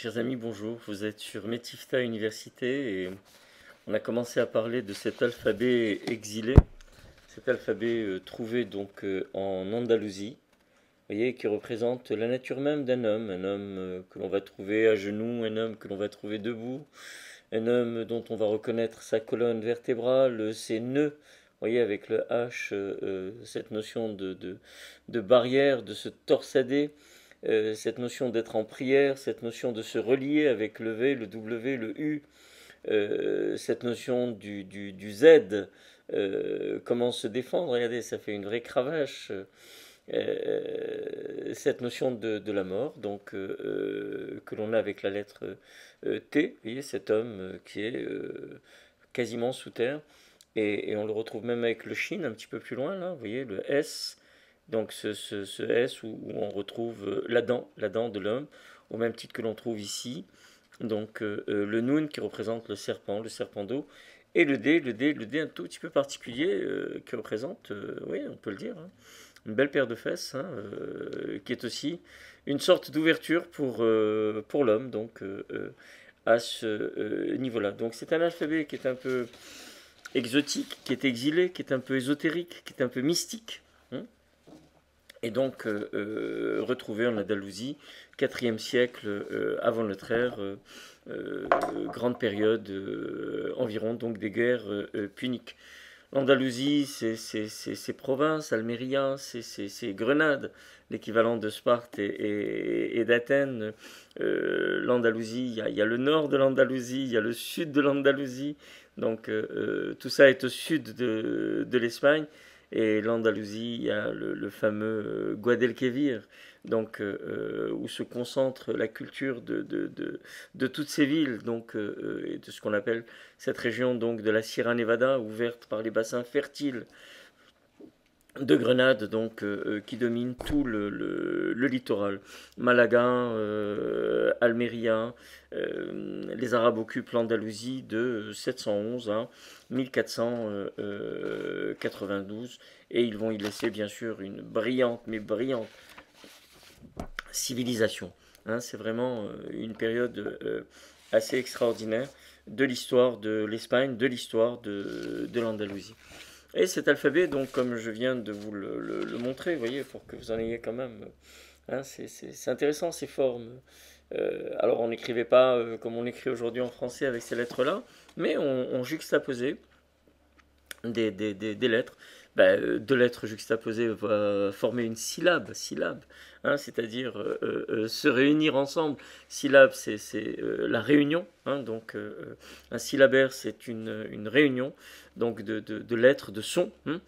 Chers amis, bonjour. Vous êtes sur Métifta Université et on a commencé à parler de cet alphabet exilé, cet alphabet euh, trouvé donc euh, en Andalousie, voyez, qui représente la nature même d'un homme, un homme euh, que l'on va trouver à genoux, un homme que l'on va trouver debout, un homme dont on va reconnaître sa colonne vertébrale, ses nœuds voyez, avec le H, cette notion de, de, de, barrière, de se torsader, euh, cette notion d'être en prière, cette notion de se relier avec le V, le W, le U, euh, cette notion du, du, du Z, euh, comment se défendre, regardez, ça fait une vraie cravache. cette notion de, la mort, donc que l'on a avec la lettre T, vous voyez cet homme qui est quasiment sous terre, et, et, on le retrouve même avec le Chine un petit peu plus loin, là, vous voyez le S, donc ce, ce, ce S où, on retrouve euh, la dent, la dent de l'homme, au même titre que l'on trouve ici. Donc euh, euh, le Nun qui représente le serpent, le serpent d'eau, et le D, le D, le D un tout petit peu particulier qui représente, oui on peut le dire, hein. une belle paire de fesses, hein, qui est aussi une sorte d'ouverture pour, pour l'homme, donc à ce niveau-là. Donc c'est un alphabet qui est un peu exotique, qui est exilé, qui est un peu ésotérique, qui est un peu mystique et donc euh, euh retrouvé en Andalousie, 4e siècle euh, avant notre ère, euh, grande période environ donc des guerres puniques. L'Andalousie, c'est provinces, Almeria, c'est Grenade, l'équivalent de Sparte et, d'Athènes. L'Andalousie, il y, y, a le nord de l'Andalousie, il y a le sud de l'Andalousie. Donc tout ça est au sud de, de l'Espagne. Et l'Andalousie, il y a le, fameux euh, Guadalquivir, donc euh, euh, où se concentre la culture de, toutes ces villes, de ce qu'on appelle cette région donc de la Sierra Nevada, ouverte par les bassins fertiles de Grenade, donc, euh, euh, qui domine tout le, littoral. Malaga, euh, Almeria, les Arabes occupent l'Andalousie de 711 à 1492, et ils vont y laisser bien sûr une brillante, mais brillante civilisation. Hein, c'est vraiment une période assez extraordinaire de l'histoire de l'Espagne, de l'histoire de, de l'Andalousie. Et cet alphabet, donc, comme je viens de vous le, montrer, vous voyez, pour que vous en ayez quand même. Hein, c'est intéressant ces formes. Euh, alors, on n'écrivait pas euh, comme on écrit aujourd'hui en français avec ces lettres-là, mais on, juxtaposait des lettres. Bah, euh, deux lettres juxtaposées va former une syllabe, syllabe, hein, c'est-à-dire euh, euh, se réunir ensemble. Syllabe, c'est la réunion, hein, donc un syllabaire, c'est une, réunion donc de, lettres, de sons. Hein.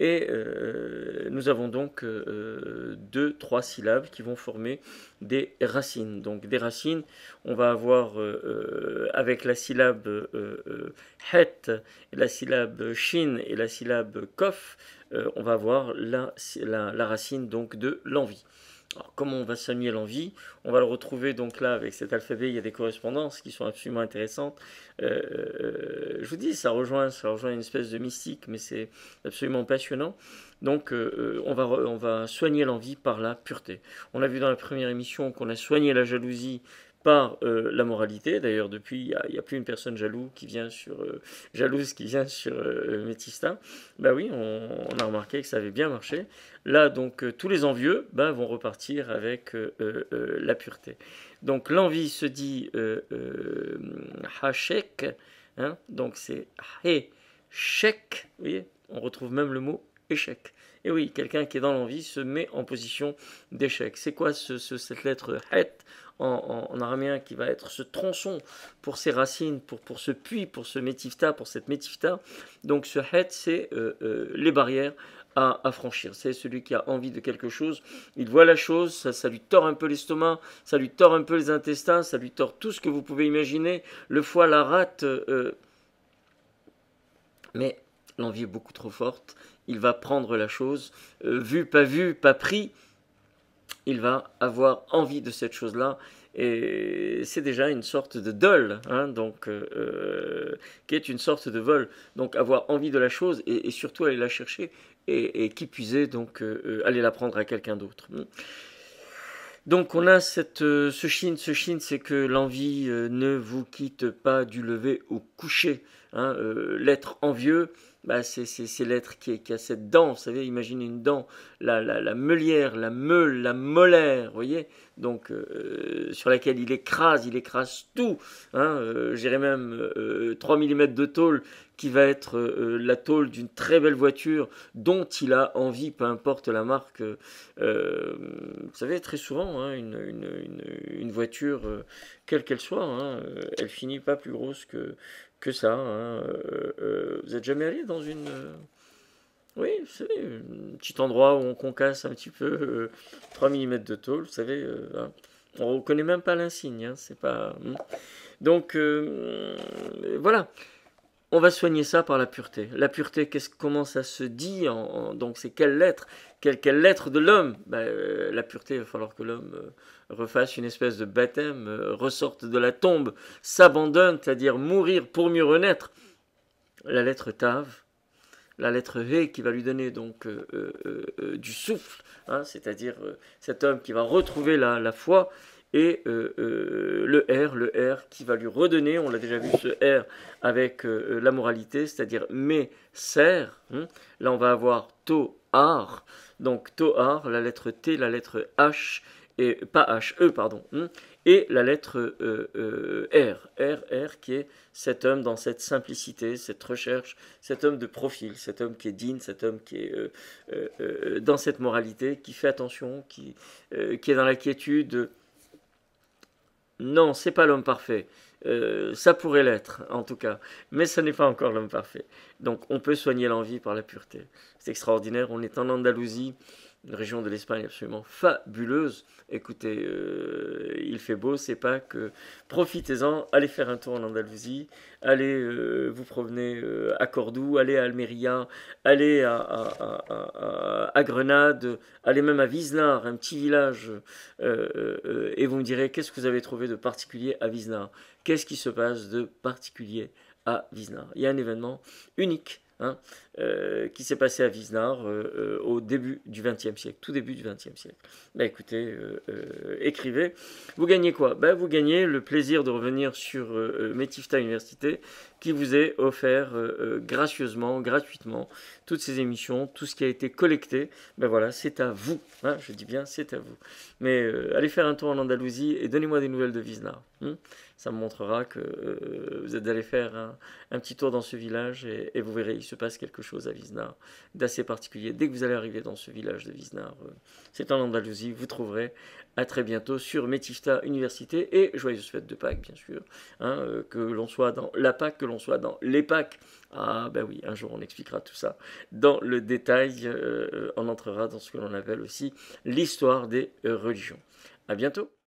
Et euh, nous avons donc euh, deux, trois syllabes qui vont former des racines. Donc des racines, on va avoir euh, avec la syllabe het, la syllabe shin et la syllabe kof, on va avoir la, la racine donc de l'envie comment on va soigner l'envie On va le retrouver donc là avec cet alphabet. Il y a des correspondances qui sont absolument intéressantes. Euh, euh, je vous dis, ça rejoint, ça rejoint une espèce de mystique, mais c'est absolument passionnant. Donc, euh, on, va, on va soigner l'envie par la pureté. On a vu dans la première émission qu'on a soigné la jalousie par euh, la moralité. D'ailleurs, depuis, il n'y a, plus une personne jalouse qui vient sur, euh, jalouse qui vient sur euh, Métista. Bah oui, on, a remarqué que ça avait bien marché. Là, donc, tous les envieux bah, vont repartir avec la pureté. Donc, l'envie se dit hachek, hein donc c'est hachek, vous voyez, on retrouve même le mot échec. Et oui, quelqu'un qui est dans l'envie se met en position d'échec. C'est quoi cette lettre het en, en, araméen qui va être ce tronçon pour ses racines, pour, ce puits, pour ce métifta, pour cette métifta Donc ce het, c'est euh, euh, les barrières à, franchir. C'est celui qui a envie de quelque chose, il voit la chose, ça, lui tord un peu l'estomac, ça lui tord un peu les intestins, ça lui tord tout ce que vous pouvez imaginer, le foie, la rate. Euh, mais l'envie est beaucoup trop forte, il va prendre la chose, euh, vu, pas vu, pas pris, il va avoir envie de cette chose-là, et c'est déjà une sorte de dol, hein, donc, euh, euh, qui est une sorte de vol. Donc avoir envie de la chose et, surtout aller la chercher et, qui puiser, donc aller la prendre à quelqu'un d'autre. Hmm. Donc on a cette, ce chine, ce chine, c'est que l'envie ne vous quitte pas du lever au coucher. Hein, euh, l'être envieux, bah, c'est, l'être qui, a cette dent, vous savez, imaginez une dent, la, la, la meulière, la meule, la molaire, vous voyez, donc euh, sur laquelle il écrase, il écrase tout. Hein, euh, J'irai même 3 mm de tôle qui va être la tôle d'une très belle voiture dont il a envie, peu importe la marque. vous savez, très souvent, hein, une, une, voiture, quelle qu'elle soit, hein, elle finit pas plus grosse que, que ça. Hein. Euh, euh, vous êtes jamais allé dans une... Euh, oui, vous un petit endroit où on concasse un petit peu 3 mm de tôle, vous savez, hein. on ne reconnaît même pas l'insigne, hein, c'est pas... Hmm. Donc, voilà, on va soigner ça par la pureté. La pureté, qu'est-ce comment ça se dit Donc c'est quelle lettre quelle, lettre de l'homme ben, euh, La pureté, il va falloir que l'homme euh, refasse une espèce de baptême, euh, ressorte de la tombe, s'abandonne, c'est-à-dire mourir pour mieux renaître. La lettre Tav, la lettre V qui va lui donner donc du souffle, hein, c'est-à-dire cet homme qui va retrouver la, la foi, et euh, euh, le R, le R qui va lui redonner, on l'a déjà vu ce R avec euh, la moralité, c'est-à-dire mais, sert hein. Là, on va avoir to, ar, donc ar, la lettre T, la lettre H, et pas H, E, pardon, hein, et la lettre R, R, R qui est cet homme dans cette simplicité, cette recherche, cet homme de profil, cet homme qui est digne, cet homme qui est dans cette moralité, qui fait attention, qui, qui est dans la quiétude non, c'est pas l'homme parfait. Euh, ça pourrait l'être, en tout cas. Mais ce n'est pas encore l'homme parfait. Donc on peut soigner l'envie par la pureté. C'est extraordinaire. On est en Andalousie une région de l'Espagne absolument fabuleuse. Écoutez, euh, il fait beau, c'est pas que profitez-en, allez faire un tour en Andalousie, allez euh, vous promener euh, à Cordoue, allez à Almeria, allez à, Grenade, allez même à Viznar, un petit village, et vous me direz qu'est-ce que vous avez trouvé de particulier à Viznar Qu'est-ce qui se passe de particulier à Viznar Il y a un événement unique Hein, euh, qui s'est passé à visnar euh, euh, au début du XXe siècle, tout début du XXe siècle. Bah écoutez, écrivez. Vous gagnez quoi Ben Vous gagnez le plaisir de revenir sur Métifta Université qui vous est offert gracieusement, gratuitement, toutes ces émissions, tout ce qui a été collecté. Bah, voilà, c'est à vous. Hein, je dis bien, c'est à vous. Mais allez faire un tour en Andalousie et donnez-moi des nouvelles de visnar hein. ça me montrera que vous êtes allé faire un, petit tour dans ce village et, et vous verrez se passe quelque chose à Viznar d'assez particulier. Dès que vous allez arriver dans ce village de Viznar, euh, c'est en Andalousie, vous trouverez à très bientôt sur Métifta Université et joyeuses fêtes de Pâques, bien sûr. Hein, euh, que l'on soit dans la Pâque, que l'on soit dans les Pâques. Ah ben oui, un jour on expliquera tout ça dans le détail. Euh, on entrera dans ce que l'on appelle aussi l'histoire des religions. À bientôt.